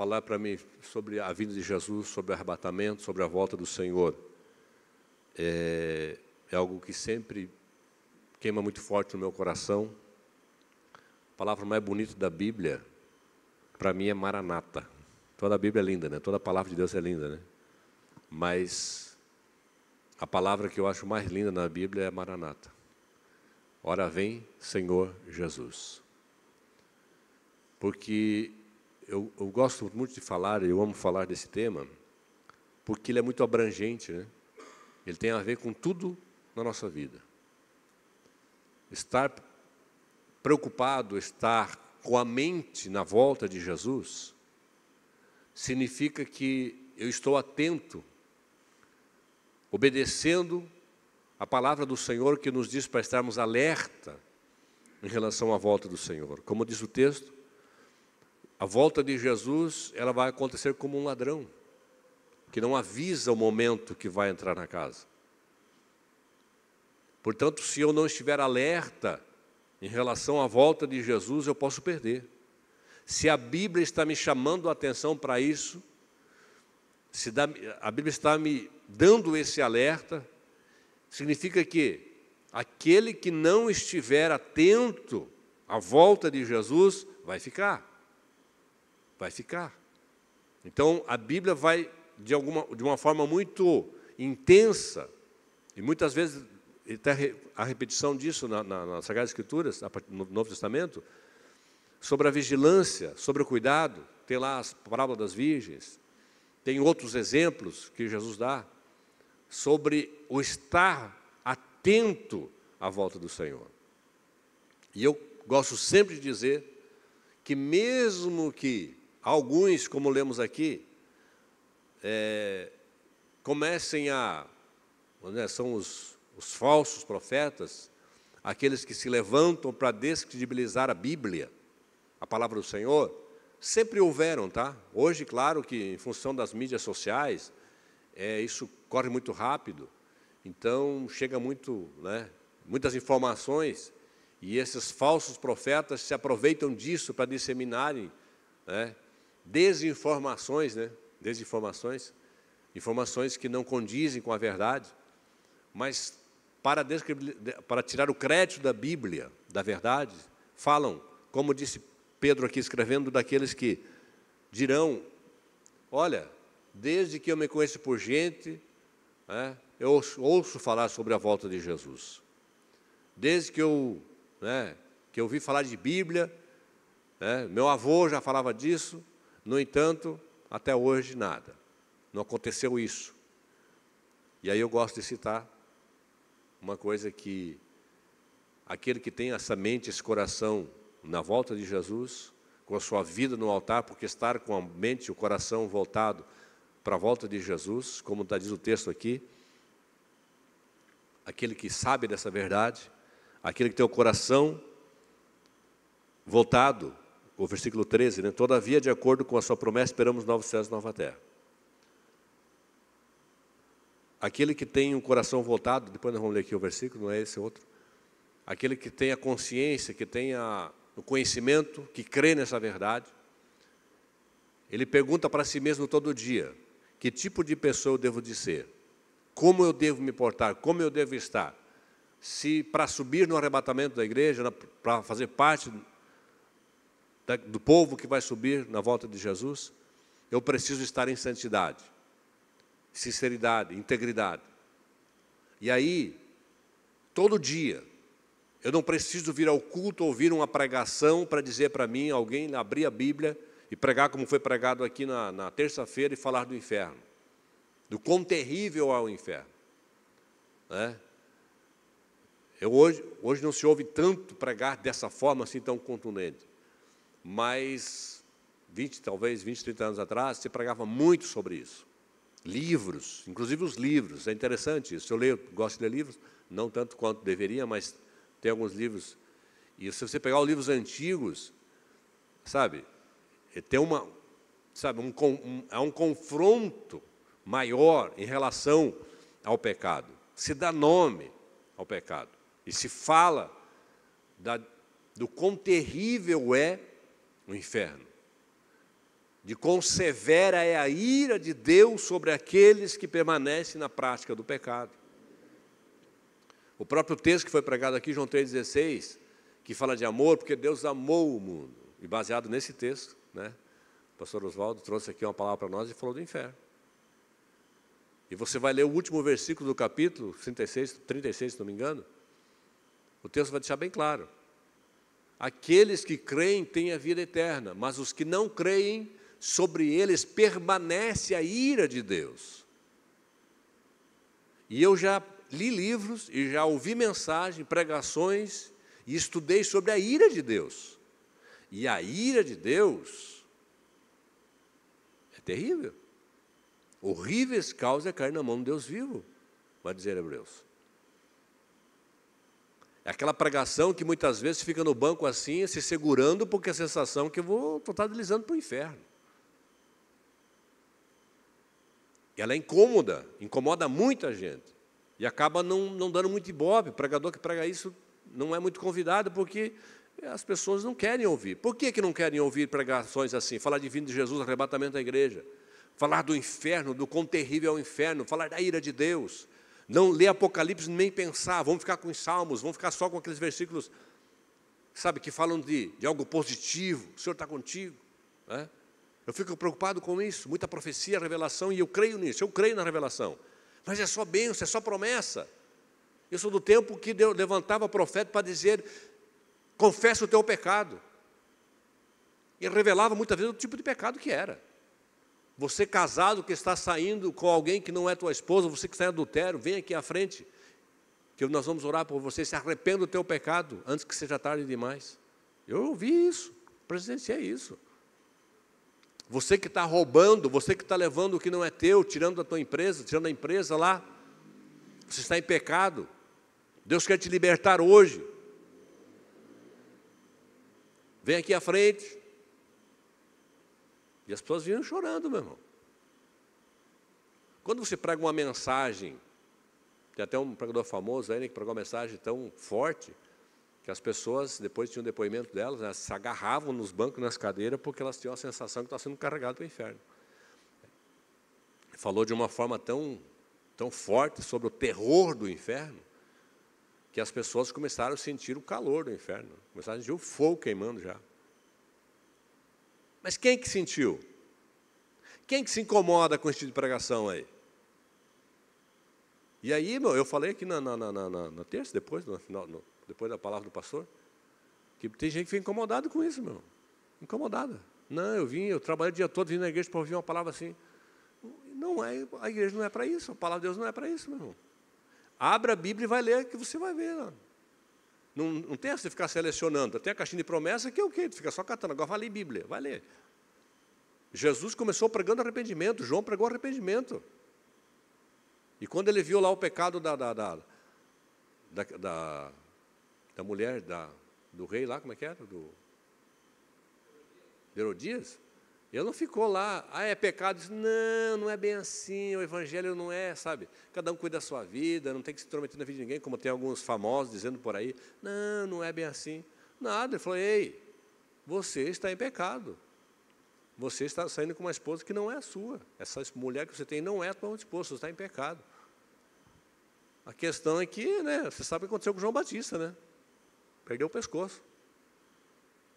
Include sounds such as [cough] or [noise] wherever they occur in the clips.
falar para mim sobre a vinda de Jesus, sobre o arrebatamento, sobre a volta do Senhor. É, é algo que sempre queima muito forte no meu coração. A palavra mais bonita da Bíblia, para mim, é Maranata. Toda a Bíblia é linda, né? Toda a palavra de Deus é linda, né? Mas a palavra que eu acho mais linda na Bíblia é Maranata. Ora vem, Senhor Jesus. Porque eu, eu, gosto muito de falar, eu amo falar desse tema, porque ele é muito abrangente, né? ele tem a ver com tudo na nossa vida. Estar preocupado, estar com a mente na volta de Jesus, significa que eu estou atento, obedecendo a palavra do Senhor que nos diz para estarmos alerta em relação à volta do Senhor. Como diz o texto, a volta de Jesus, ela vai acontecer como um ladrão, que não avisa o momento que vai entrar na casa. Portanto, se eu não estiver alerta em relação à volta de Jesus, eu posso perder. Se a Bíblia está me chamando a atenção para isso, se a Bíblia está me dando esse alerta, significa que aquele que não estiver atento à volta de Jesus vai ficar. Vai ficar. Então, a Bíblia vai, de, alguma, de uma forma muito intensa, e muitas vezes até a repetição disso na, na, nas Sagradas Escrituras, no Novo Testamento, sobre a vigilância, sobre o cuidado, tem lá as parábolas das virgens, tem outros exemplos que Jesus dá, sobre o estar atento à volta do Senhor. E eu gosto sempre de dizer que, mesmo que alguns, como lemos aqui, é, comecem a. Né, são os, os falsos profetas, aqueles que se levantam para descredibilizar a Bíblia, a palavra do Senhor, sempre houveram, tá? Hoje, claro que em função das mídias sociais, é, isso corre muito rápido, então chega muito, né, muitas informações, e esses falsos profetas se aproveitam disso para disseminarem né, desinformações, né? Desinformações, informações que não condizem com a verdade, mas para, para tirar o crédito da Bíblia, da verdade, falam, como disse Pedro aqui escrevendo, daqueles que dirão: Olha, desde que eu me conheço por gente, né, eu ouço falar sobre a volta de Jesus. Desde que eu, né, que eu ouvi falar de Bíblia, né, meu avô já falava disso, no entanto, até hoje nada. Não aconteceu isso. E aí eu gosto de citar uma coisa que aquele que tem essa mente, esse coração na volta de Jesus, com a sua vida no altar, porque estar com a mente e o coração voltado para a volta de Jesus, como está diz o texto aqui, aquele que sabe dessa verdade, aquele que tem o coração voltado o versículo 13, né? Todavia, de acordo com a sua promessa, esperamos novos céus e nova terra. Aquele que tem um coração voltado, depois nós vamos ler aqui o versículo, não é esse outro. Aquele que tem a consciência, que tem o conhecimento, que crê nessa verdade, ele pergunta para si mesmo todo dia: que tipo de pessoa eu devo de ser? Como eu devo me portar? Como eu devo estar? Se para subir no arrebatamento da igreja, para fazer parte do povo que vai subir na volta de Jesus, eu preciso estar em santidade, sinceridade, integridade. E aí, todo dia, eu não preciso vir ao culto ouvir uma pregação para dizer para mim, alguém abrir a Bíblia e pregar como foi pregado aqui na, na terça-feira e falar do inferno, do quão terrível é o inferno. Né? Eu hoje, hoje não se ouve tanto pregar dessa forma assim tão contundente mas 20, talvez 20, 30 anos atrás, se pregava muito sobre isso. Livros, inclusive os livros, é interessante isso. Eu leio, gosto de ler livros, não tanto quanto deveria, mas tem alguns livros. E se você pegar os livros antigos, sabe, tem uma, sabe, um, um, há um confronto maior em relação ao pecado. Se dá nome ao pecado. E se fala da, do quão terrível é no inferno. De quão severa é a ira de Deus sobre aqueles que permanecem na prática do pecado. O próprio texto que foi pregado aqui, João 3,16, que fala de amor, porque Deus amou o mundo. E baseado nesse texto, né, o pastor Oswaldo trouxe aqui uma palavra para nós e falou do inferno. E você vai ler o último versículo do capítulo, 36, 36 se não me engano, o texto vai deixar bem claro. Aqueles que creem têm a vida eterna, mas os que não creem, sobre eles permanece a ira de Deus. E eu já li livros e já ouvi mensagens, pregações e estudei sobre a ira de Deus. E a ira de Deus é terrível. Horríveis causas é cair na mão de Deus vivo, vai dizer Hebreus. Aquela pregação que muitas vezes fica no banco assim, se segurando, porque a sensação é que eu vou estar deslizando para o inferno. E ela é incômoda, incomoda muita gente. E acaba não, não dando muito ibope. O pregador que prega isso não é muito convidado, porque as pessoas não querem ouvir. Por que, que não querem ouvir pregações assim? Falar de vindo de Jesus, arrebatamento da igreja. Falar do inferno, do quão terrível é o inferno. Falar da ira de Deus não ler Apocalipse nem pensar, vamos ficar com os salmos, vamos ficar só com aqueles versículos, sabe, que falam de, de algo positivo, o Senhor está contigo. Né? Eu fico preocupado com isso, muita profecia, revelação, e eu creio nisso, eu creio na revelação. Mas é só bênção, é só promessa. Eu sou do tempo que Deus levantava profeta para dizer: confessa o teu pecado. E revelava muitas vezes o tipo de pecado que era. Você casado que está saindo com alguém que não é tua esposa, você que está em adultério, vem aqui à frente, que nós vamos orar por você. Se arrependa do teu pecado antes que seja tarde demais. Eu ouvi isso, presenciei isso. Você que está roubando, você que está levando o que não é teu, tirando a tua empresa, tirando a empresa lá, você está em pecado. Deus quer te libertar hoje. Vem aqui à frente, e as pessoas vinham chorando, meu irmão. Quando você prega uma mensagem, tem até um pregador famoso aí, né, que pregou uma mensagem tão forte, que as pessoas, depois tinham um depoimento delas, né, se agarravam nos bancos, nas cadeiras, porque elas tinham a sensação que estavam tá sendo carregadas para o inferno. Falou de uma forma tão, tão forte sobre o terror do inferno, que as pessoas começaram a sentir o calor do inferno, começaram a sentir o fogo queimando já. Mas quem que sentiu? Quem que se incomoda com esse tipo de pregação aí? E aí, meu, eu falei aqui na, na, na, na, na terça, depois, no no, depois da palavra do pastor, que tem gente que fica incomodada com isso, meu. Incomodada. Não, eu vim, eu trabalhei o dia todo, vindo na igreja para ouvir uma palavra assim. Não é, a igreja não é para isso, a palavra de Deus não é para isso, meu irmão. Abra a Bíblia e vai ler, que você vai ver. Não. Não, não tem essa de ficar selecionando. Tem a caixinha de promessa que é o quê? fica só catando. Agora vai ler Bíblia, vai ler. Jesus começou pregando arrependimento, João pregou arrependimento. E quando ele viu lá o pecado da, da, da, da, da, da mulher, da, do rei lá, como é que era? Do, de Herodias? Ele não ficou lá, ah, é pecado. Disse, não, não é bem assim, o evangelho não é, sabe? Cada um cuida da sua vida, não tem que se intrometer na vida de ninguém, como tem alguns famosos dizendo por aí. Não, não é bem assim. Nada. Ele falou, ei, você está em pecado. Você está saindo com uma esposa que não é a sua. Essa mulher que você tem não é a tua esposa, você está em pecado. A questão é que, né, você sabe o que aconteceu com João Batista, né? Perdeu o pescoço.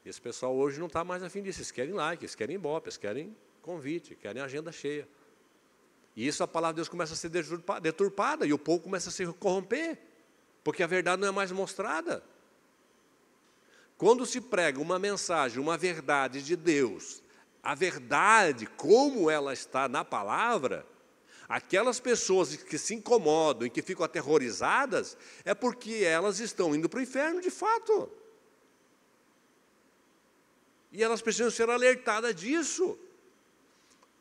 Esse pessoal hoje não está mais afim disso. Eles querem like, eles querem ibope, eles querem convite, querem agenda cheia. E isso a palavra de Deus começa a ser deturpada e o povo começa a se corromper, porque a verdade não é mais mostrada. Quando se prega uma mensagem, uma verdade de Deus, a verdade como ela está na palavra, aquelas pessoas que se incomodam e que ficam aterrorizadas, é porque elas estão indo para o inferno de fato. E elas precisam ser alertadas disso.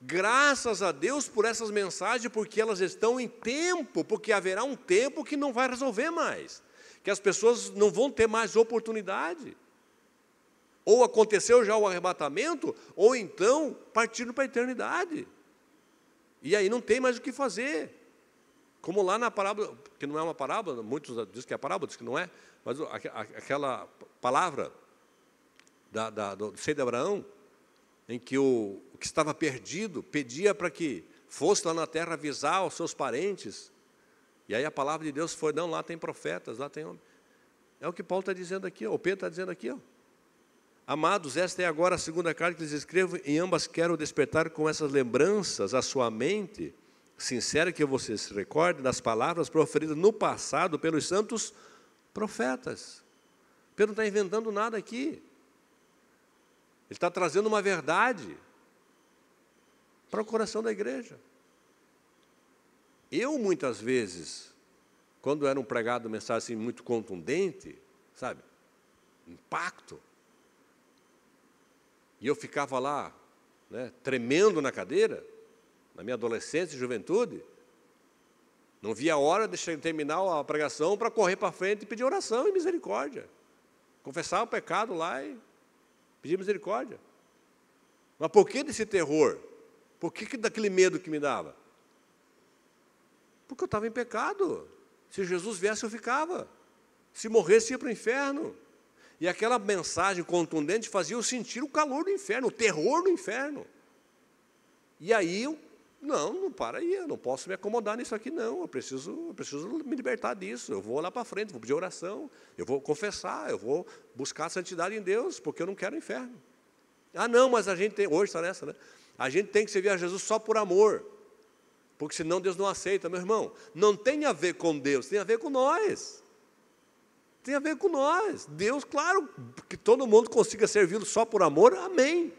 Graças a Deus por essas mensagens, porque elas estão em tempo, porque haverá um tempo que não vai resolver mais, que as pessoas não vão ter mais oportunidade. Ou aconteceu já o arrebatamento, ou então partindo para a eternidade. E aí não tem mais o que fazer. Como lá na parábola, que não é uma parábola, muitos dizem que é parábola, dizem que não é, mas aquela palavra da, da, do seio de Abraão, em que o, o que estava perdido pedia para que fosse lá na terra avisar aos seus parentes. E aí a palavra de Deus foi: não, lá tem profetas, lá tem homem. É o que Paulo está dizendo aqui, ó, o Pedro está dizendo aqui. Ó. Amados, esta é agora a segunda carta que lhes escrevo, e ambas quero despertar com essas lembranças a sua mente, sincera que você se recorde das palavras proferidas no passado pelos santos profetas. Pedro não está inventando nada aqui. Ele está trazendo uma verdade para o coração da igreja. Eu, muitas vezes, quando era um pregado mensagem assim, muito contundente, sabe? Impacto. E eu ficava lá, né, tremendo na cadeira, na minha adolescência e juventude. Não via a hora de terminar a pregação para correr para frente e pedir oração e misericórdia. Confessar o pecado lá e Pedir misericórdia. Mas por que desse terror? Por que, daquele medo que me dava? Porque eu estava em pecado. Se Jesus viesse, eu ficava. Se morresse, ia para o inferno. E aquela mensagem contundente fazia eu sentir o calor do inferno, o terror do inferno. E aí eu não, não para aí, eu não posso me acomodar nisso aqui, não. Eu preciso, eu preciso me libertar disso. Eu vou lá para frente, vou pedir oração, eu vou confessar, eu vou buscar a santidade em Deus, porque eu não quero o inferno. Ah, não, mas a gente tem. Hoje está nessa, né? A gente tem que servir a Jesus só por amor, porque senão Deus não aceita, meu irmão. Não tem a ver com Deus, tem a ver com nós. Tem a ver com nós. Deus, claro, que todo mundo consiga servi-lo só por amor, amém.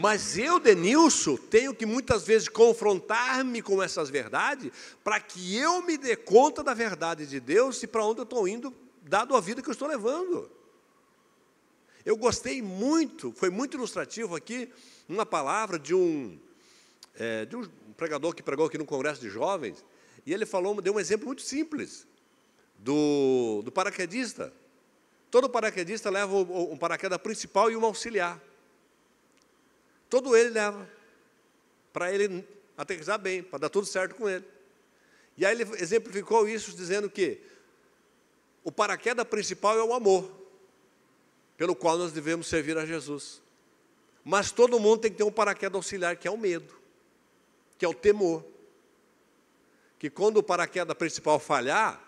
Mas eu, Denilson, tenho que muitas vezes confrontar-me com essas verdades para que eu me dê conta da verdade de Deus e para onde eu estou indo, dado a vida que eu estou levando. Eu gostei muito, foi muito ilustrativo aqui, uma palavra de um, é, de um pregador que pregou aqui no Congresso de Jovens, e ele falou, deu um exemplo muito simples do, do paraquedista. Todo paraquedista leva um paraquedas principal e um auxiliar. Todo ele leva. Para ele aterrizar bem, para dar tudo certo com ele. E aí ele exemplificou isso dizendo que o paraquedas principal é o amor, pelo qual nós devemos servir a Jesus. Mas todo mundo tem que ter um paraquedas auxiliar, que é o medo, que é o temor. Que quando o paraquedas principal falhar,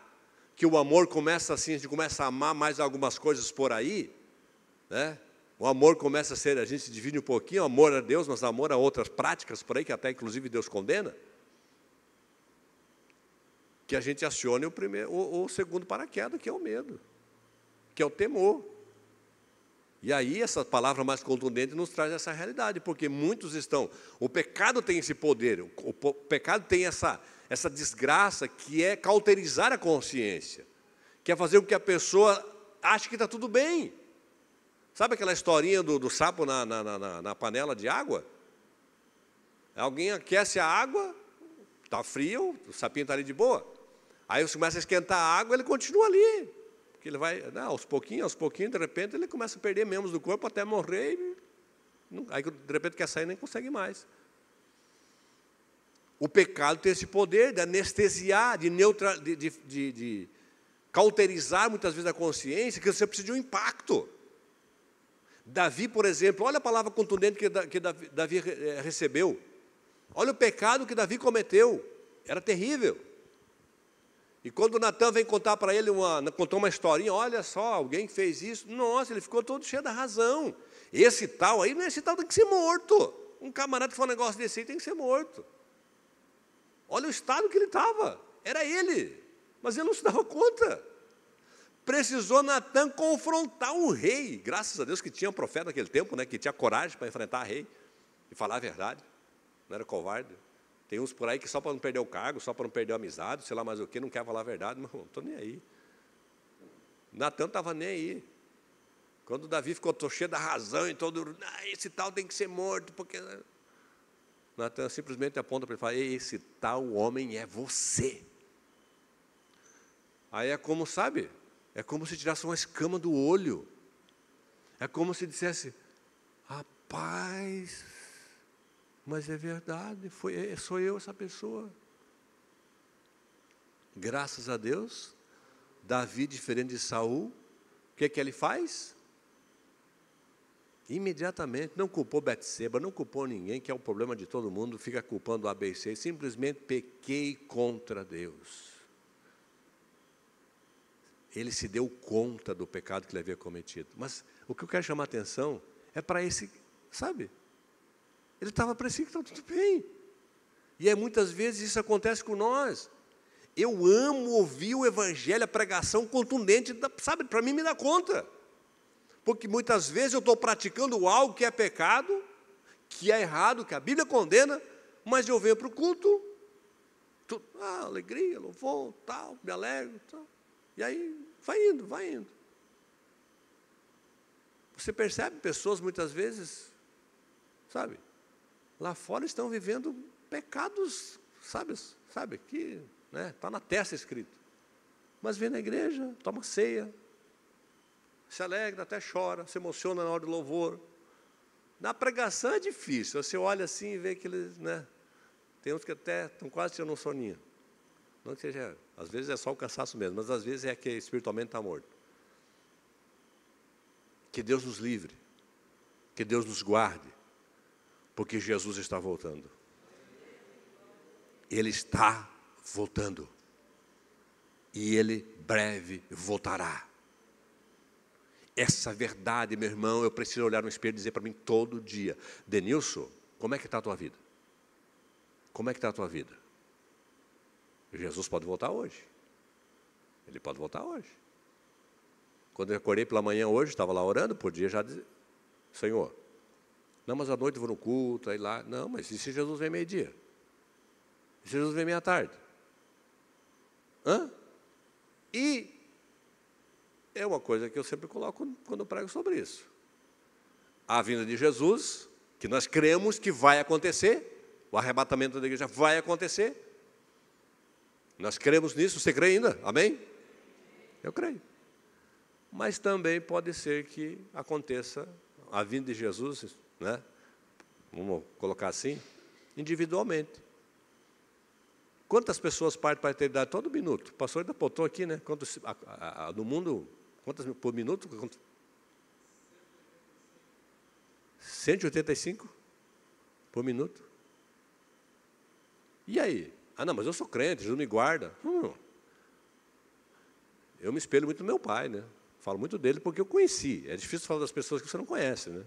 que o amor começa assim, a gente começa a amar mais algumas coisas por aí, né? O amor começa a ser, a gente divide um pouquinho, amor a Deus, mas amor a outras práticas por aí, que até inclusive Deus condena. Que a gente acione o, primeiro, o, o segundo paraquedas, que é o medo, que é o temor. E aí essa palavra mais contundente nos traz essa realidade, porque muitos estão. O pecado tem esse poder, o pecado tem essa, essa desgraça que é cauterizar a consciência, que é fazer com que a pessoa ache que está tudo bem. Sabe aquela historinha do, do sapo na, na, na, na, panela de água? Alguém aquece a água, está frio, o sapinho está ali de boa. Aí você começa a esquentar a água, ele continua ali. Porque ele vai, né, aos pouquinhos, aos pouquinhos, de repente ele começa a perder membros do corpo até morrer. E, aí de repente quer sair nem consegue mais. O pecado tem esse poder de anestesiar, de, neutra, de, de, de, de cauterizar muitas vezes a consciência, que você precisa de um impacto. Davi, por exemplo, olha a palavra contundente que, que Davi, eh, recebeu. Olha o pecado que Davi cometeu. Era terrível. E quando Natan vem contar para ele, uma, contou uma historinha, olha só, alguém fez isso, nossa, ele ficou todo cheio da razão. Esse tal aí, não é esse tal, tem que ser morto. Um camarada que fala um negócio desse aí tem que ser morto. Olha o estado que ele estava, era ele, mas ele não se dava conta precisou Natan confrontar o rei. Graças a Deus que tinha um profeta naquele tempo, né, que tinha coragem para enfrentar o rei e falar a verdade. Não era covarde. Tem uns por aí que só para não perder o cargo, só para não perder a amizade, sei lá mais o que, não quer falar a verdade, mas não estou nem aí. Natan estava nem aí. Quando Davi ficou cheio da razão e todo, ah, esse tal tem que ser morto, porque. Natan simplesmente aponta para ele e fala: esse tal homem é você. Aí é como, sabe? É como se tirasse uma escama do olho. É como se dissesse: rapaz, mas é verdade, foi, é, sou eu essa pessoa. Graças a Deus, Davi, diferente de Saul, o que, é que ele faz? Imediatamente, não culpou Betseba, não culpou ninguém, que é o problema de todo mundo, fica culpando o ABC, simplesmente pequei contra Deus ele se deu conta do pecado que ele havia cometido. Mas o que eu quero chamar a atenção é para esse, sabe? Ele estava parecendo que estava tudo bem. E é muitas vezes isso acontece com nós. Eu amo ouvir o evangelho, a pregação contundente, sabe? Para mim me dá conta. Porque muitas vezes eu estou praticando algo que é pecado, que é errado, que a Bíblia condena, mas eu venho para o culto, tudo, ah, alegria, louvor, tal, me alegro, tal. E aí vai indo, vai indo. Você percebe pessoas muitas vezes, sabe, lá fora estão vivendo pecados, sabe, sabe que né, tá na testa escrito. Mas vem na igreja, toma ceia, se alegra, até chora, se emociona na hora do louvor. Na pregação é difícil, você olha assim e vê que eles, né, tem uns que até estão quase tirando um soninho. Não que seja, às vezes é só o cansaço mesmo, mas às vezes é que espiritualmente está morto. Que Deus nos livre, que Deus nos guarde, porque Jesus está voltando. Ele está voltando. E ele breve voltará. Essa verdade, meu irmão, eu preciso olhar no espelho e dizer para mim todo dia: Denilson, como é que está a tua vida? Como é que está a tua vida? Jesus pode voltar hoje. Ele pode voltar hoje. Quando eu acordei pela manhã hoje, estava lá orando, podia já dizer, Senhor, não, mas à noite vou no culto, aí lá. Não, mas e se Jesus vem meio-dia? E se Jesus vem meia-tarde? Hã? E é uma coisa que eu sempre coloco quando prego sobre isso. A vinda de Jesus, que nós cremos que vai acontecer, o arrebatamento da igreja vai acontecer, nós cremos nisso, você crê ainda? Amém? Eu creio. Mas também pode ser que aconteça a vinda de Jesus, né? vamos colocar assim, individualmente. Quantas pessoas partem para a eternidade todo minuto? O pastor ainda apontou aqui, né? Quantos, a, a, a, no mundo, quantas por minuto? Quantos? 185 por minuto. E aí? Ah, não, mas eu sou crente, Jesus me guarda. Hum. Eu me espelho muito no meu pai, né? Falo muito dele porque eu conheci. É difícil falar das pessoas que você não conhece, né?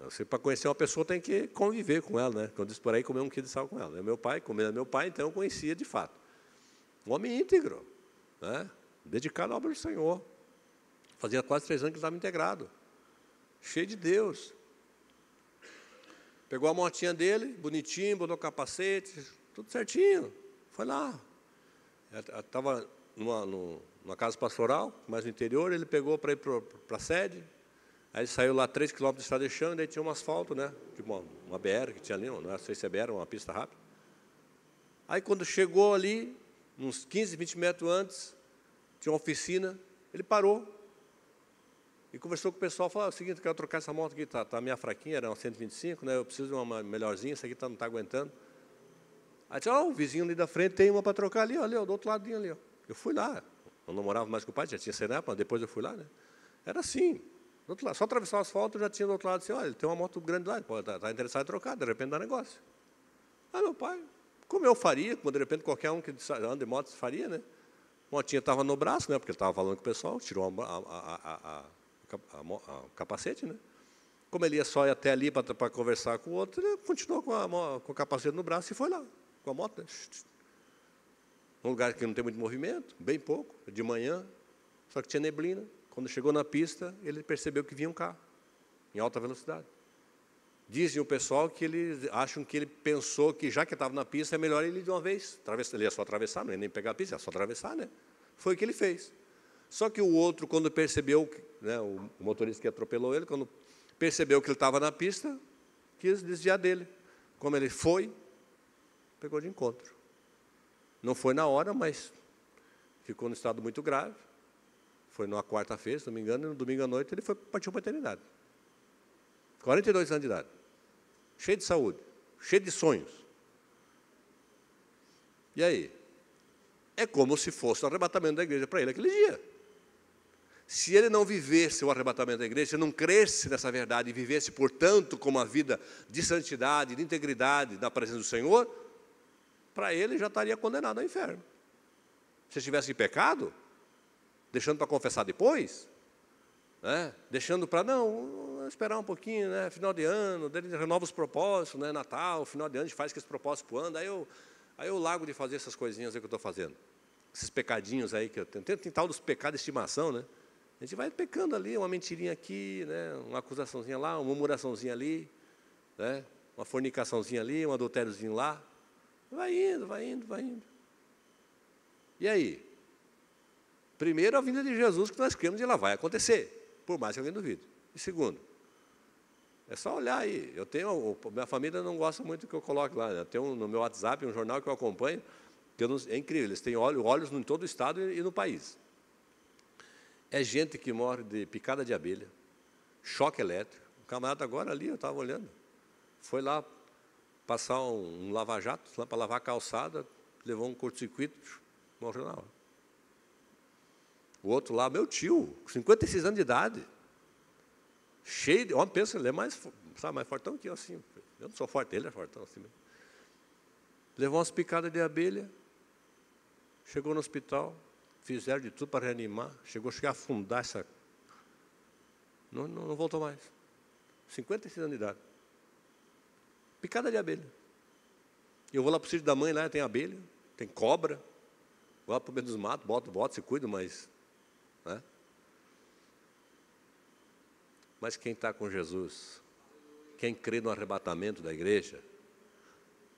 Você, para conhecer uma pessoa, tem que conviver com ela, né? Quando diz por aí, comer um quilo de sal com ela. É meu pai, comendo é meu pai, então eu conhecia de fato. Um homem íntegro, né? dedicado à obra do Senhor. Fazia quase três anos que estava integrado, cheio de Deus. Pegou a motinha dele, bonitinho, botou capacete, tudo certinho. Foi lá. Estava numa, numa casa pastoral, mais no interior, ele pegou para ir para a sede, aí saiu lá 3 quilômetros de estrada e daí tinha um asfalto, né? Tipo uma, uma BR que tinha ali, não sei se é BR, uma pista rápida. Aí quando chegou ali, uns 15, 20 metros antes, tinha uma oficina, ele parou e conversou com o pessoal, falou ah, é o seguinte, eu quero trocar essa moto aqui, está tá minha fraquinha, era uma 125, né? Eu preciso de uma melhorzinha, essa aqui tá, não está aguentando. Aí disse, oh, o vizinho ali da frente tem uma para trocar ali, olha, do outro ladinho ali. Ó. Eu fui lá. Eu não morava mais com o pai, já tinha mas depois eu fui lá, né? Era assim. Do outro lado, só atravessar o asfalto, já tinha do outro lado assim, olha, tem uma moto grande lá, está tá interessado em trocar, de repente dá negócio. Aí meu pai, como eu faria, como de repente qualquer um que anda de moto faria, né? Motinha estava no braço, né? Porque ele estava falando com o pessoal, tirou a, a, a, o capacete, né? Como ele ia só ir até ali para conversar com o outro, ele continuou com, com o capacete no braço e foi lá com a moto, né? Um lugar que não tem muito movimento, bem pouco, de manhã, só que tinha neblina. Quando chegou na pista, ele percebeu que vinha um carro, em alta velocidade. Dizem o pessoal que eles acham que ele pensou que, já que estava na pista, é melhor ele de uma vez. Ele ia só atravessar, não ia nem pegar a pista, ia só atravessar, né? Foi o que ele fez. Só que o outro, quando percebeu, né, o motorista que atropelou ele, quando percebeu que ele estava na pista, quis desviar dele. Como ele foi, pegou de encontro. Não foi na hora, mas ficou no estado muito grave. Foi numa quarta-feira, se não me engano, e no domingo à noite ele foi, partiu para a eternidade. 42 anos de idade. Cheio de saúde, cheio de sonhos. E aí? É como se fosse o arrebatamento da igreja para ele aquele dia. Se ele não vivesse o arrebatamento da igreja, se não cresce nessa verdade e vivesse, portanto, com uma vida de santidade, de integridade na presença do Senhor, para ele já estaria condenado ao inferno. Se estivesse de pecado, deixando para confessar depois, né? deixando para, não, esperar um pouquinho, né? final de ano, dele renova os propósitos, né? Natal, final de ano, a gente faz que esse propósito para o ano, aí eu, aí eu largo de fazer essas coisinhas que eu estou fazendo. Esses pecadinhos aí que eu tenho. Tem tal dos pecados de estimação, né? A gente vai pecando ali, uma mentirinha aqui, né? uma acusaçãozinha lá, uma murmuraçãozinha ali, né? uma fornicaçãozinha ali, um adultériozinho lá. Vai indo, vai indo, vai indo. E aí? Primeiro, a vinda de Jesus que nós cremos, ela vai acontecer, por mais que alguém duvide. E segundo, é só olhar aí. Eu tenho, minha família não gosta muito que eu coloque lá. Né? Eu tenho no meu WhatsApp um jornal que eu acompanho, que eu não, é incrível. Eles têm olhos em todo o estado e no país. É gente que morre de picada de abelha, choque elétrico. O camarada agora ali, eu estava olhando, foi lá passar um, um lava-jato lá para lavar a calçada, levou um curto-circuito, morreu na hora. O outro lá, meu tio, com 56 anos de idade, cheio de. Homem, pensa, ele é mais, sabe, mais fortão que eu, assim. Eu não sou forte, ele é fortão, assim mesmo. Levou umas picadas de abelha, chegou no hospital, fizeram de tudo para reanimar, chegou a afundar essa. Não, não, não voltou mais. 56 anos de idade. Picada de abelha. Eu vou lá para o sítio da mãe, lá tem abelha, tem cobra. Vou lá para o meio dos matos, boto, boto, se cuido, mas. Né? Mas quem está com Jesus, quem crê no arrebatamento da igreja,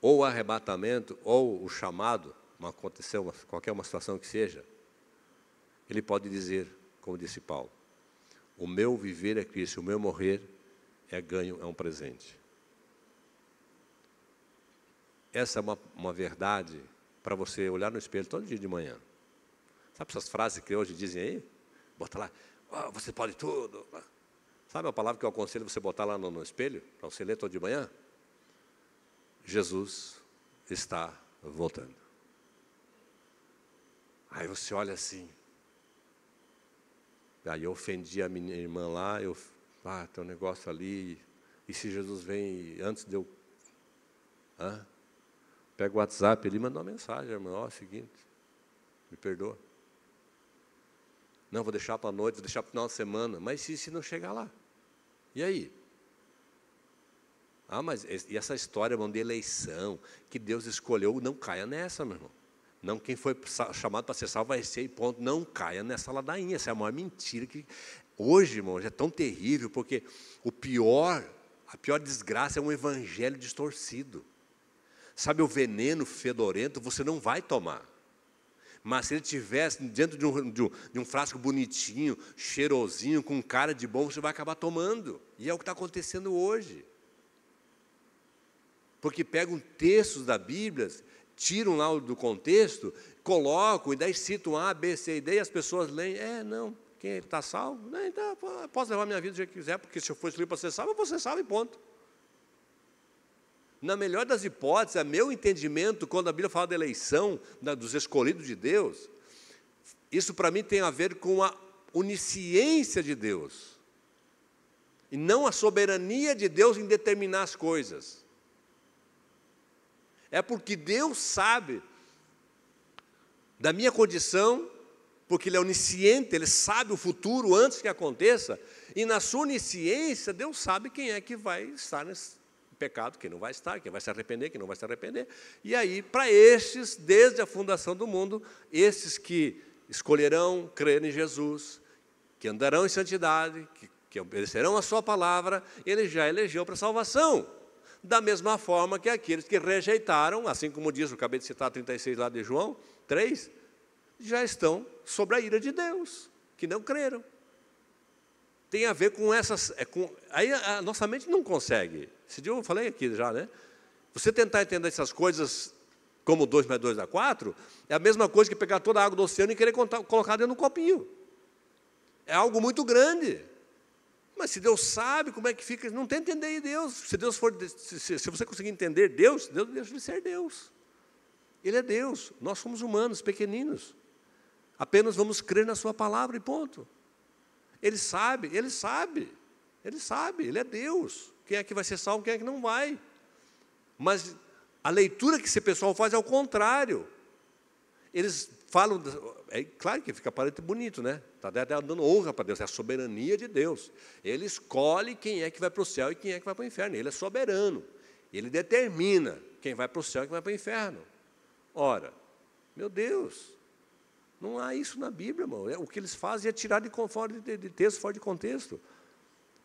ou o arrebatamento, ou o chamado, uma, aconteceu uma, qualquer uma situação que seja, ele pode dizer, como disse Paulo, o meu viver é Cristo, o meu morrer é ganho, é um presente. Essa é uma, uma verdade para você olhar no espelho todo dia de manhã. Sabe essas frases que hoje dizem aí? Bota lá, oh, você pode tudo. Sabe a palavra que eu aconselho você botar lá no, no espelho, para você ler todo de manhã? Jesus está voltando. Aí você olha assim. Aí eu ofendi a minha irmã lá, eu, ah, tem um negócio ali. E se Jesus vem antes de eu. Hã? Pega o WhatsApp ali e manda uma mensagem, irmão. Ó, oh, é seguinte, me perdoa. Não, vou deixar para a noite, vou deixar para o final de semana. Mas se, se não chegar lá? E aí? Ah, mas e essa história, irmão, de eleição, que Deus escolheu, não caia nessa, meu irmão. Não, quem foi chamado para ser salvo vai ser e ponto. Não caia nessa ladainha. Essa é a maior mentira que. Hoje, irmão, já é tão terrível, porque o pior, a pior desgraça é um evangelho distorcido. Sabe o veneno fedorento? Você não vai tomar. Mas se ele tivesse dentro de um, de um, de um frasco bonitinho, cheirosinho, com cara de bom, você vai acabar tomando. E é o que está acontecendo hoje. Porque pegam textos da Bíblia, tiram lá do contexto, colocam e daí citam A, B, C e D e as pessoas leem. É, não, quem é está salvo? Não, então, posso levar minha vida do jeito que quiser, porque se eu for escolhido para ser salvo, eu vou ser salvo e ponto. Na melhor das hipóteses, a meu entendimento, quando a Bíblia fala da eleição da, dos escolhidos de Deus, isso para mim tem a ver com a onisciência de Deus. E não a soberania de Deus em determinar as coisas. É porque Deus sabe da minha condição, porque Ele é onisciente, Ele sabe o futuro antes que aconteça, e na sua onisciência, Deus sabe quem é que vai estar nesse, pecado, quem não vai estar, quem vai se arrepender, quem não vai se arrepender. E aí, para estes, desde a fundação do mundo, esses que escolherão crer em Jesus, que andarão em santidade, que, que obedecerão a sua palavra, ele já elegeu para salvação. Da mesma forma que aqueles que rejeitaram, assim como diz, eu acabei de citar 36 lá de João 3, já estão sobre a ira de Deus, que não creram. Tem a ver com essas. É com, aí a nossa mente não consegue esse dia eu falei aqui já, né? Você tentar entender essas coisas como 2 mais 2 dá 4, é a mesma coisa que pegar toda a água do oceano e querer contar, colocar dentro de um copinho. É algo muito grande. Mas se Deus sabe como é que fica, não tem entender em Deus. Se Deus for, se, se você conseguir entender Deus, Deus deixa de ser Deus. Ele é Deus. Nós somos humanos, pequeninos. Apenas vamos crer na Sua palavra e ponto. Ele sabe, ele sabe, ele sabe, ele é Deus quem é que vai ser salvo, quem é que não vai. Mas a leitura que esse pessoal faz é o contrário. Eles falam, é claro que fica parecendo bonito, né? Está até dando honra para Deus, é a soberania de Deus. Ele escolhe quem é que vai para o céu e quem é que vai para o inferno. Ele é soberano. Ele determina quem vai para o céu e quem vai para o inferno. Ora, meu Deus, não há isso na Bíblia, irmão. É, o que eles fazem é tirar de, fora de, de texto, fora de contexto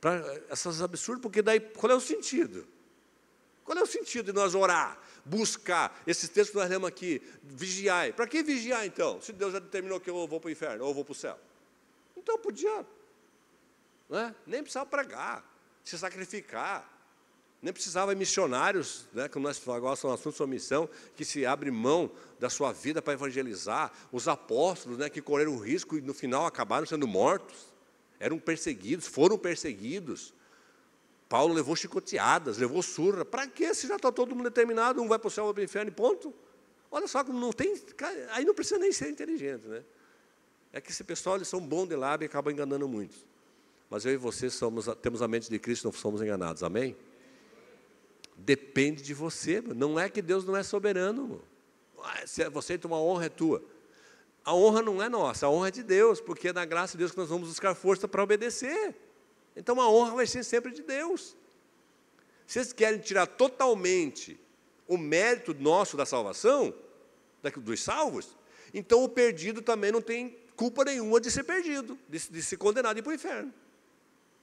para essas absurdas, porque daí qual é o sentido? Qual é o sentido de nós orar, buscar esses textos que nós lemos aqui, vigiar? Para que vigiar então? Se Deus já determinou que eu vou para o inferno ou vou para o céu, então podia, né? nem precisava pregar, se sacrificar, nem precisava missionários, né, como nós agora são assuntos sua missão, que se abre mão da sua vida para evangelizar, os apóstolos né, que correram o risco e no final acabaram sendo mortos eram perseguidos, foram perseguidos. Paulo levou chicoteadas, levou surra. Para quê? Se já está todo mundo determinado, um vai para o céu, outro para o inferno e ponto. Olha só como não tem. Aí não precisa nem ser inteligente, né? É que esse pessoal eles são bons de lábio e acabam enganando muitos. Mas eu e você somos, temos a mente de Cristo, não somos enganados. Amém? Depende de você. Não é que Deus não é soberano. Se é, você então uma honra é tua. A honra não é nossa, a honra é de Deus, porque é da graça de Deus que nós vamos buscar força para obedecer. Então a honra vai ser sempre de Deus. Se eles querem tirar totalmente o mérito nosso da salvação, dos salvos, então o perdido também não tem culpa nenhuma de ser perdido, de, de ser condenado e ir para o inferno.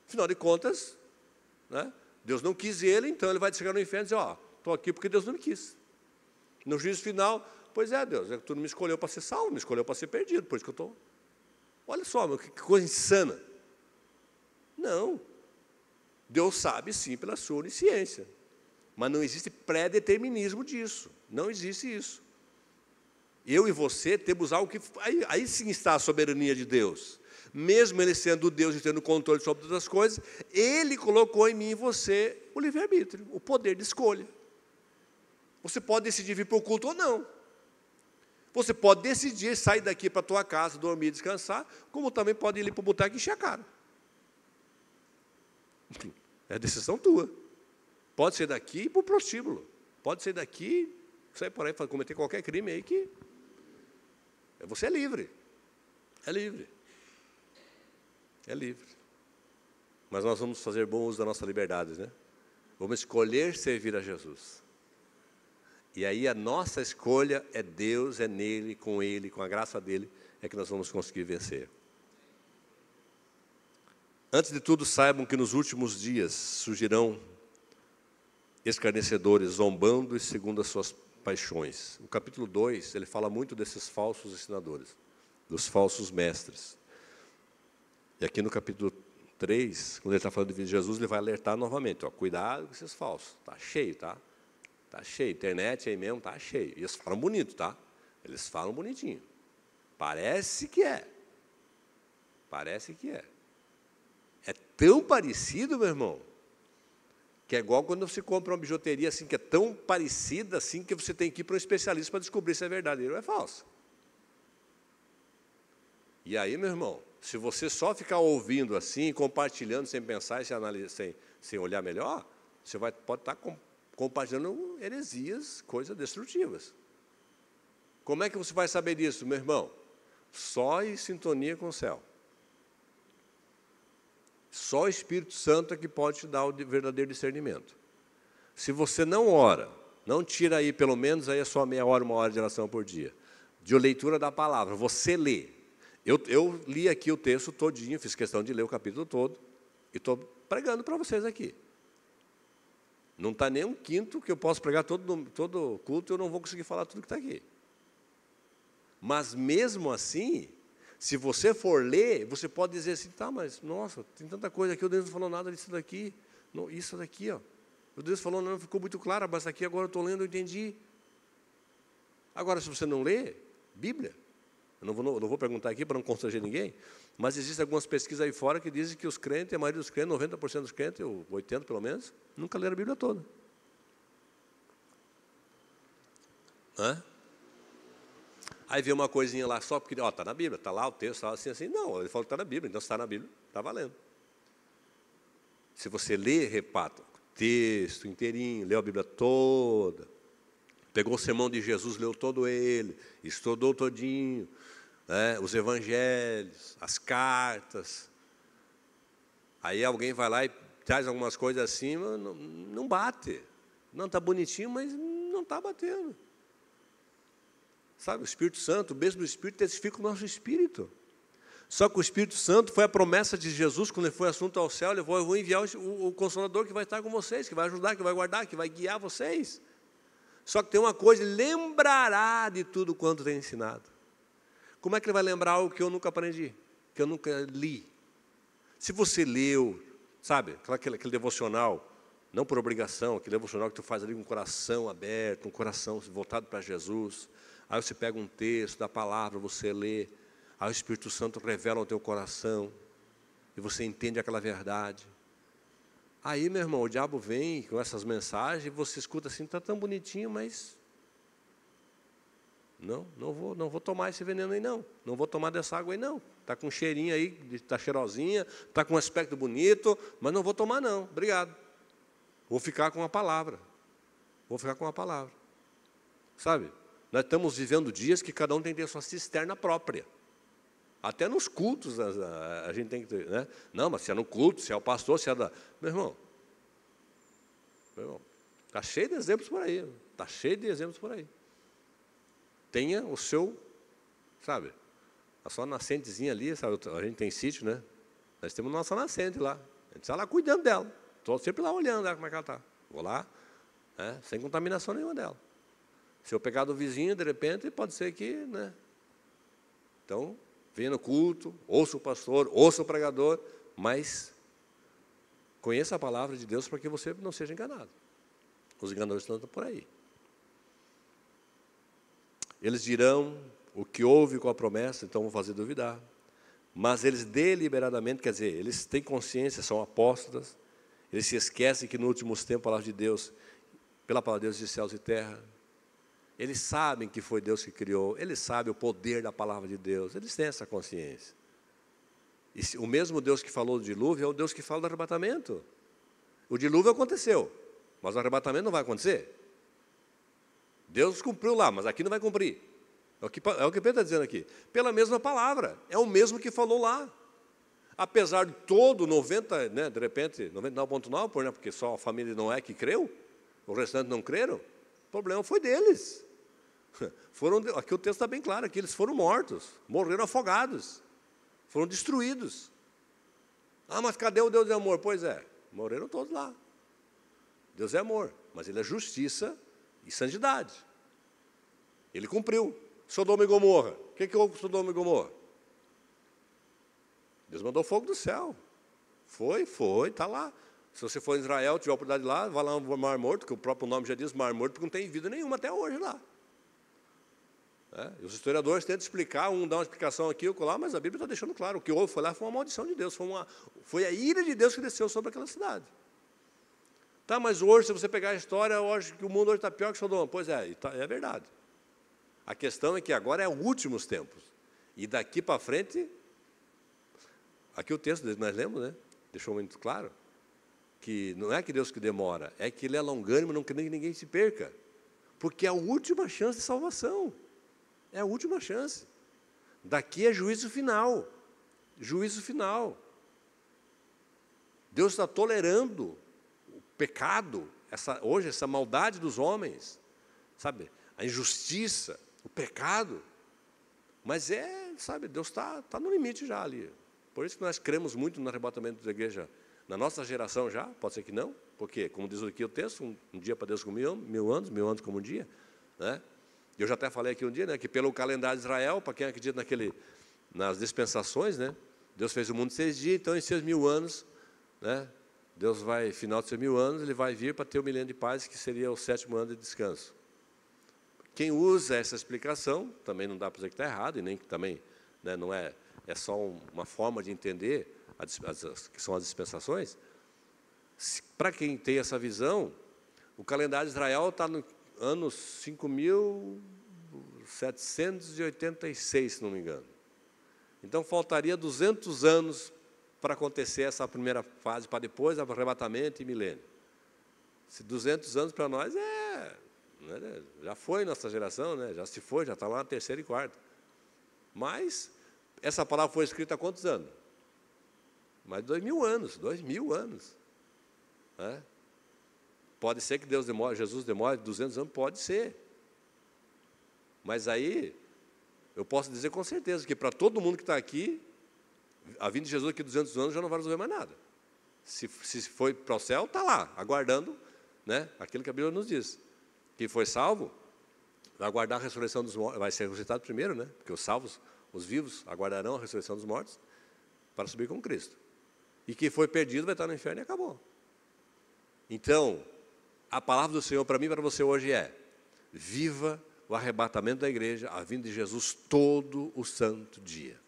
Afinal de contas, né, Deus não quis ele, então ele vai chegar no inferno e dizer: Ó, oh, estou aqui porque Deus não me quis. No juízo final, Pois é, Deus, é que tu não me escolheu para ser salvo, me escolheu para ser perdido, por isso que eu estou. Olha só, meu, que coisa insana. Não. Deus sabe sim pela sua onisciência. Mas não existe pré-determinismo disso. Não existe isso. Eu e você temos algo que. Aí, aí sim está a soberania de Deus. Mesmo ele sendo Deus e tendo controle sobre todas as coisas, ele colocou em mim e você o livre-arbítrio, o poder de escolha. Você pode decidir vir para o culto ou não. Você pode decidir sair daqui para a tua casa, dormir, descansar, como também pode ir para o boteco e encher a cara. É decisão tua. Pode ser daqui e para o prostíbulo. Pode ser daqui, sair por aí, cometer qualquer crime aí que. É, você é livre. É livre. É livre. Mas nós vamos fazer bom uso da nossa liberdade, né? Vamos escolher servir a Jesus. E aí a nossa escolha é Deus, é nele, com ele, com a graça dele, é que nós vamos conseguir vencer. Antes de tudo, saibam que nos últimos dias surgirão escarnecedores zombando e segundo as suas paixões. O capítulo 2, ele fala muito desses falsos ensinadores, dos falsos mestres. E aqui no capítulo 3, quando ele está falando de Jesus, ele vai alertar novamente, ó, cuidado com esses falsos, tá cheio, tá? Tá cheio. Internet aí mesmo tá cheio. E eles falam bonito, tá? Eles falam bonitinho. Parece que é. Parece que é. É tão parecido, meu irmão, que é igual quando você compra uma bijuteria assim, que é tão parecida assim, que você tem que ir para um especialista para descobrir se é verdadeiro ou é falso. E aí, meu irmão, se você só ficar ouvindo assim, compartilhando sem pensar e sem, sem, sem olhar melhor, você vai, pode estar tá compartilhando heresias, coisas destrutivas. Como é que você vai saber disso, meu irmão? Só em sintonia com o céu. Só o Espírito Santo é que pode te dar o verdadeiro discernimento. Se você não ora, não tira aí pelo menos aí a sua meia hora, uma hora de oração por dia, de leitura da palavra, você lê. Eu, eu li aqui o texto todinho, fiz questão de ler o capítulo todo, e estou pregando para vocês aqui. Não está nem um quinto que eu posso pregar todo, todo culto, eu não vou conseguir falar tudo que está aqui. Mas mesmo assim, se você for ler, você pode dizer assim, tá, mas nossa, tem tanta coisa aqui, o Deus não falou nada disso daqui. Não, isso daqui, ó. O Deus falou, não, ficou muito claro, mas aqui agora eu estou lendo, eu entendi. Agora, se você não lê, Bíblia. Eu não vou, não vou perguntar aqui para não constranger ninguém, mas existem algumas pesquisas aí fora que dizem que os crentes, a maioria dos crentes, 90% dos crentes, ou 80% pelo menos, nunca leram a Bíblia toda. Hã? Aí vê uma coisinha lá só porque, ó, está na Bíblia, está lá o texto, tá assim, assim. Não, ele falou que está na Bíblia, então se está na Bíblia, está valendo. Se você lê, repata, o texto inteirinho, leu a Bíblia toda, pegou o sermão de Jesus, leu todo ele, estudou todinho, né, os evangelhos, as cartas. Aí alguém vai lá e traz algumas coisas assim, não, não bate. Não, está bonitinho, mas não está batendo. Sabe, o Espírito Santo, o mesmo Espírito testifica o nosso espírito. Só que o Espírito Santo foi a promessa de Jesus quando ele foi assunto ao céu, ele falou, eu vou enviar o, o Consolador que vai estar com vocês, que vai ajudar, que vai guardar, que vai guiar vocês. Só que tem uma coisa, lembrará de tudo quanto tem ensinado. Como é que ele vai lembrar algo que eu nunca aprendi, que eu nunca li? Se você leu, sabe, aquele, aquele devocional, não por obrigação, aquele devocional que tu faz ali com o coração aberto, um coração voltado para Jesus, aí você pega um texto da palavra, você lê, aí o Espírito Santo revela ao teu coração, e você entende aquela verdade. Aí, meu irmão, o diabo vem com essas mensagens, e você escuta assim, está tão bonitinho, mas não, não vou, não vou tomar esse veneno aí não. Não vou tomar dessa água aí não. Tá com um cheirinho aí, tá cheirosinha, tá com um aspecto bonito, mas não vou tomar não. Obrigado. Vou ficar com a palavra. Vou ficar com a palavra. Sabe? Nós estamos vivendo dias que cada um tem que ter sua cisterna própria. Até nos cultos a, a gente tem que ter, né? Não, mas se é no culto, se é o pastor, se é da, meu irmão. Meu irmão, tá cheio de exemplos por aí. Tá cheio de exemplos por aí tenha o seu, sabe, a sua nascentezinha ali, sabe? A gente tem sítio, né? Nós temos nossa nascente lá. A gente está lá cuidando dela. Estou sempre lá olhando ela, né, como é que ela está. Vou lá, né? sem contaminação nenhuma dela. Se eu pegar do vizinho, de repente, pode ser que. Né? Então, venha no culto, ouça o pastor, ouça o pregador, mas conheça a palavra de Deus para que você não seja enganado. Os enganadores estão por aí. Eles dirão o que houve com a promessa, então vão fazer duvidar. Mas eles deliberadamente, quer dizer, eles têm consciência, são apóstolas, eles se esquecem que no último tempo a palavra de Deus, pela palavra de Deus de céus e terra, eles sabem que foi Deus que criou, eles sabem o poder da palavra de Deus, eles têm essa consciência. E o mesmo Deus que falou do dilúvio é o Deus que fala do arrebatamento. O dilúvio aconteceu, mas o arrebatamento não vai acontecer. Deus cumpriu lá, mas aqui não vai cumprir. É o que, é o que Pedro está dizendo aqui. Pela mesma palavra, é o mesmo que falou lá. Apesar de todo 90, né, de repente, 99,9, né, porque só a família não é que creu, o restante não creram, o problema foi deles. [laughs] Foram, aqui o texto está bem claro, que eles foram mortos, morreram afogados, foram destruídos. Ah, mas cadê o Deus de amor? Pois é, morreram todos lá. Deus é amor, mas ele é justiça e santidade. Ele cumpriu. Sodoma e Gomorra. O que, que houve com Sodoma e Gomorra? Deus mandou fogo do céu. Foi, foi, está lá. Se você for em Israel, tiver a oportunidade lá, vá lá no Mar Morto, que o próprio nome já diz Mar Morto, porque não tem vida nenhuma até hoje lá. É? os historiadores tentam explicar, um dá uma explicação aqui, outro lá, mas a Bíblia está deixando claro: o que houve foi lá foi uma maldição de Deus, foi, uma, foi a ira de Deus que desceu sobre aquela cidade. Tá, mas hoje, se você pegar a história, hoje que o mundo hoje está pior que Sodoma. Pois é, tá, é verdade. A questão é que agora é os últimos tempos. E daqui para frente, aqui o texto nós lemos, né? Deixou muito claro que não é que Deus que demora, é que Ele é longânimo, não quer que ninguém se perca, porque é a última chance de salvação. É a última chance. Daqui é juízo final. Juízo final. Deus está tolerando pecado, essa, hoje, essa maldade dos homens, sabe? A injustiça, o pecado. Mas é, sabe, Deus está tá no limite já ali. Por isso que nós cremos muito no arrebatamento da igreja. Na nossa geração já, pode ser que não, porque, como diz aqui o texto, um, um dia para Deus com mil, mil anos, mil anos como um dia. Né? Eu já até falei aqui um dia, né, que pelo calendário de Israel, para quem acredita naquele, nas dispensações, né, Deus fez o mundo seis dias, então em seis mil anos, né, Deus vai, final de mil anos, ele vai vir para ter o milênio de paz, que seria o sétimo ano de descanso. Quem usa essa explicação, também não dá para dizer que está errado, e nem que também né, não é, é só uma forma de entender as, as, que são as dispensações. Para quem tem essa visão, o calendário de Israel está no ano 5786, se não me engano. Então faltaria 200 anos para acontecer essa primeira fase, para depois arrebatamento e milênio. Se 200 anos para nós é. Né, já foi nossa geração, né, já se foi, já está lá na terceira e quarta. Mas essa palavra foi escrita há quantos anos? Mais de dois mil anos, dois mil anos. Né? Pode ser que Deus demore, Jesus demore 200 anos, pode ser. Mas aí, eu posso dizer com certeza que para todo mundo que está aqui, a vinda de Jesus aqui 200 anos já não vai resolver mais nada. Se, se foi para o céu, está lá, aguardando né, aquilo que a Bíblia nos diz. Quem foi salvo vai aguardar a ressurreição dos mortos, vai ser ressuscitado primeiro, né? Porque os salvos, os vivos, aguardarão a ressurreição dos mortos para subir com Cristo. E quem foi perdido vai estar no inferno e acabou. Então, a palavra do Senhor para mim e para você hoje é: viva o arrebatamento da igreja, a vinda de Jesus todo o santo dia.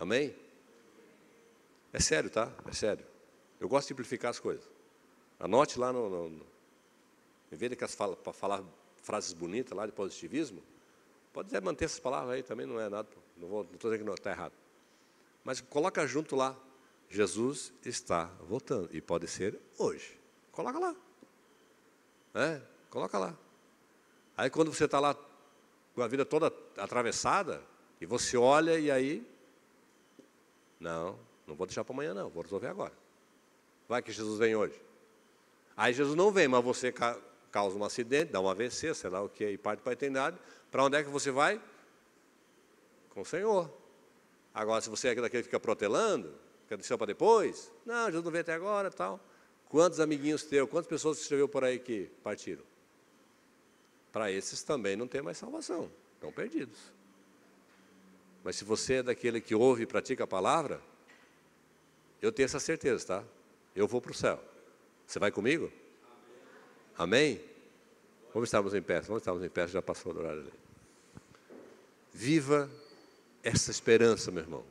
Amém? É sério, tá? É sério. Eu gosto de simplificar as coisas. Anote lá no. no, no em vez de que as fala, para falar frases bonitas lá de positivismo, pode até manter essas palavras aí também, não é nada. Não estou não dizendo que não está errado. Mas coloca junto lá. Jesus está voltando. E pode ser hoje. Coloca lá. É? Coloca lá. Aí quando você está lá com a vida toda atravessada, e você olha e aí não, não vou deixar para amanhã, não, vou resolver agora. Vai que Jesus vem hoje. Aí Jesus não vem, mas você causa um acidente, dá um AVC, sei lá o que, e parte para a eternidade. Para onde é que você vai? Com o Senhor. Agora, se você é daquele que fica protelando, quer deixar para depois, não, Jesus não veio até agora tal. Quantos amiguinhos teu, quantas pessoas se escreveu por aí que partiram? Para esses também não tem mais salvação, estão perdidos. Mas se você é daquele que ouve e pratica a palavra, eu tenho essa certeza, tá? Eu vou para o céu. Você vai comigo? Amém? Vamos estarmos em pé, vamos estarmos em pé, já passou do horário ali. Viva essa esperança, meu irmão.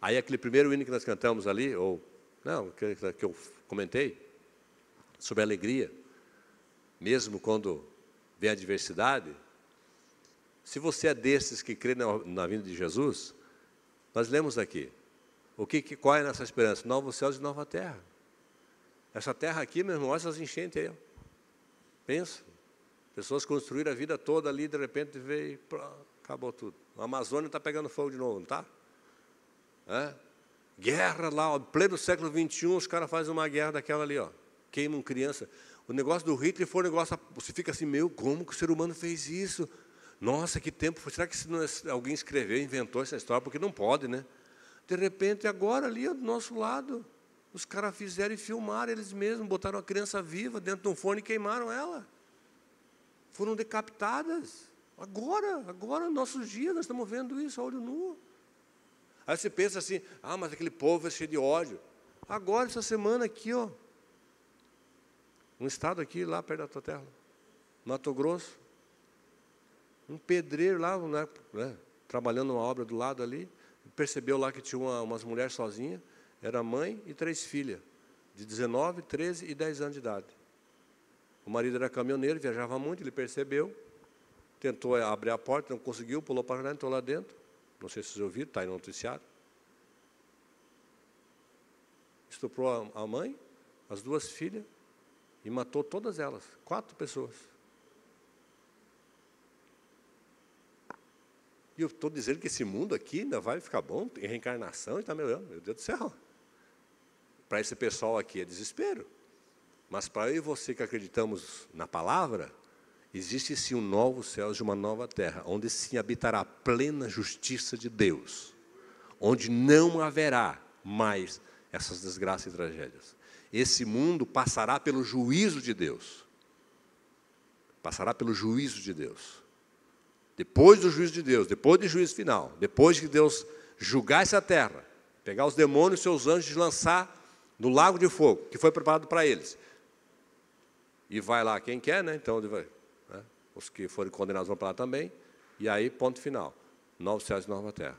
Aí aquele primeiro hino que nós cantamos ali, ou não, que, que eu comentei, sobre alegria, mesmo quando vem a adversidade, se você é desses que crê na, na vinda de Jesus, nós lemos aqui. O que, que, qual é essa esperança? Novos céus e nova terra. Essa terra aqui, meu irmão, olha essas enchentes aí. Pensa. Pessoas construíram a vida toda ali, de repente veio acabou tudo. A Amazônia está pegando fogo de novo, não está? É? Guerra lá, ó, pleno século XXI, os caras fazem uma guerra daquela ali, ó. Queimam criança. O negócio do Hitler foi um negócio. Você fica assim, meu, como que o ser humano fez isso? Nossa, que tempo foi. Será que é, alguém escreveu, inventou essa história? Porque não pode, né? De repente, agora ali do nosso lado, os caras fizeram e filmaram eles mesmos, botaram a criança viva dentro de um forno e queimaram ela. Foram decapitadas. Agora, agora, nossos dias, nós estamos vendo isso, a olho nu. Aí você pensa assim, ah, mas aquele povo é cheio de ódio. Agora, essa semana aqui, ó, um estado aqui, lá perto da tua terra, Mato Grosso, um pedreiro lá, né, né, trabalhando uma obra do lado ali, percebeu lá que tinha uma, umas mulheres sozinhas, era mãe e três filhas, de 19, 13 e 10 anos de idade. O marido era caminhoneiro, viajava muito, ele percebeu, tentou abrir a porta, não conseguiu, pulou para a janela, entrou lá dentro. Não sei se vocês ouviram, está aí no noticiário. Estuprou a mãe, as duas filhas, e matou todas elas, quatro pessoas. E eu estou dizendo que esse mundo aqui ainda vai ficar bom, tem reencarnação e está melhorando. Meu Deus do céu. Para esse pessoal aqui é desespero. Mas para eu e você que acreditamos na palavra, existe sim um novo céu e uma nova terra, onde se habitará a plena justiça de Deus, onde não haverá mais essas desgraças e tragédias. Esse mundo passará pelo juízo de Deus. Passará pelo juízo de Deus depois do juízo de Deus, depois do juízo final, depois que Deus julgar essa terra, pegar os demônios e seus anjos e lançar no lago de fogo, que foi preparado para eles. E vai lá quem quer, né? Então, né? os que forem condenados vão para lá também. E aí, ponto final. Novos céus e nova terra.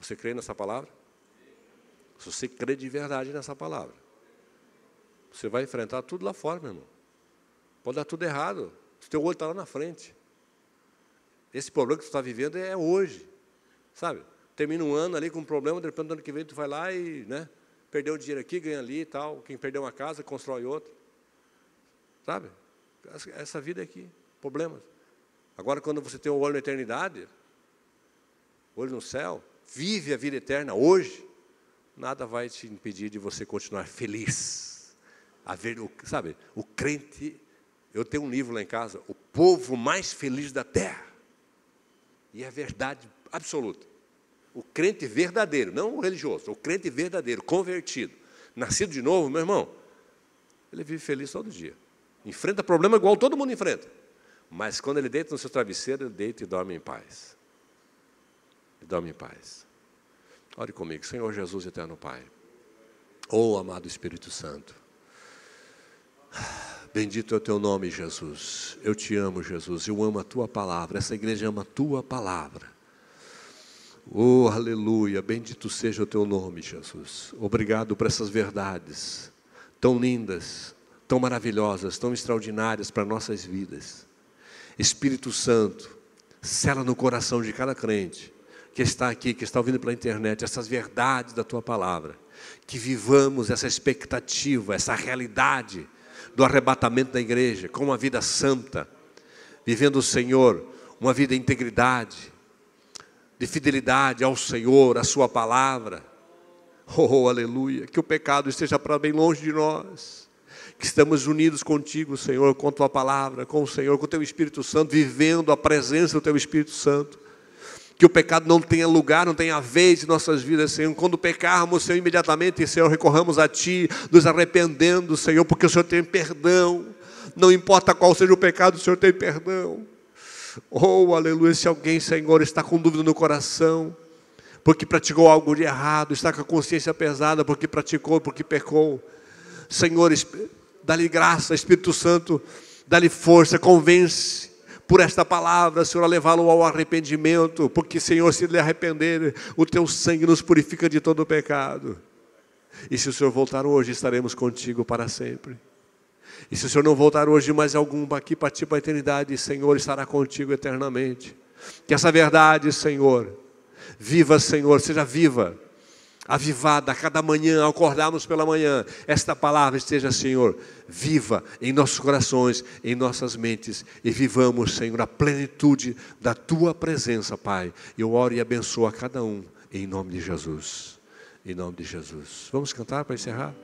Você crê nessa palavra? Se você crê de verdade nessa palavra, você vai enfrentar tudo lá fora, meu irmão. Pode dar tudo errado. Se teu olho está lá na frente. Esse problema que tu está vivendo é hoje, sabe? Termina um ano ali com um problema, de repente, no ano que vem, tu vai lá e né, perdeu dinheiro aqui, ganha ali e tal. Quem perdeu uma casa, constrói outra. Sabe? Essa vida aqui, problemas. Agora, quando você tem o um olho na eternidade, olho no céu, vive a vida eterna hoje, nada vai te impedir de você continuar feliz. A ver, sabe, o crente, eu tenho um livro lá em casa, O Povo Mais Feliz da Terra. E é verdade absoluta. O crente verdadeiro, não o religioso, o crente verdadeiro, convertido, nascido de novo, meu irmão, ele vive feliz todo dia. Enfrenta problema igual todo mundo enfrenta. Mas quando ele deita no seu travesseiro, ele deita e dorme em paz. E dorme em paz. Ore comigo, Senhor Jesus, eterno Pai. Ou oh, amado Espírito Santo. Bendito é o teu nome, Jesus. Eu te amo, Jesus. Eu amo a tua palavra. Essa igreja ama a tua palavra. Oh, aleluia. Bendito seja o teu nome, Jesus. Obrigado por essas verdades tão lindas, tão maravilhosas, tão extraordinárias para nossas vidas. Espírito Santo, sela no coração de cada crente que está aqui, que está ouvindo pela internet, essas verdades da tua palavra. Que vivamos essa expectativa, essa realidade do arrebatamento da igreja, com uma vida santa, vivendo o Senhor, uma vida de integridade, de fidelidade ao Senhor, à Sua palavra. Oh, aleluia! Que o pecado esteja para bem longe de nós. Que estamos unidos contigo, Senhor, com a tua palavra, com o Senhor, com o teu Espírito Santo, vivendo a presença do teu Espírito Santo que o pecado não tenha lugar, não tenha vez em nossas vidas, Senhor. Quando pecarmos, Senhor, imediatamente, Senhor, recorramos a Ti, nos arrependendo, Senhor, porque o Senhor tem perdão. Não importa qual seja o pecado, o Senhor tem perdão. Oh, aleluia, se alguém, Senhor, está com dúvida no coração, porque praticou algo de errado, está com a consciência pesada, porque praticou, porque pecou. Senhor, dá-lhe graça, Espírito Santo, dá-lhe força, convence por esta palavra, Senhor, a levá-lo ao arrependimento, porque, Senhor, se ele arrepender, o teu sangue nos purifica de todo o pecado. E se o Senhor voltar hoje, estaremos contigo para sempre. E se o Senhor não voltar hoje, mais algum aqui para ti, para a eternidade, Senhor, estará contigo eternamente. Que essa verdade, Senhor, viva, Senhor, seja viva avivada a cada manhã, ao acordarmos pela manhã, esta palavra esteja, Senhor, viva em nossos corações, em nossas mentes, e vivamos, Senhor, a plenitude da Tua presença, Pai. Eu oro e abençoo a cada um, em nome de Jesus. Em nome de Jesus. Vamos cantar para encerrar?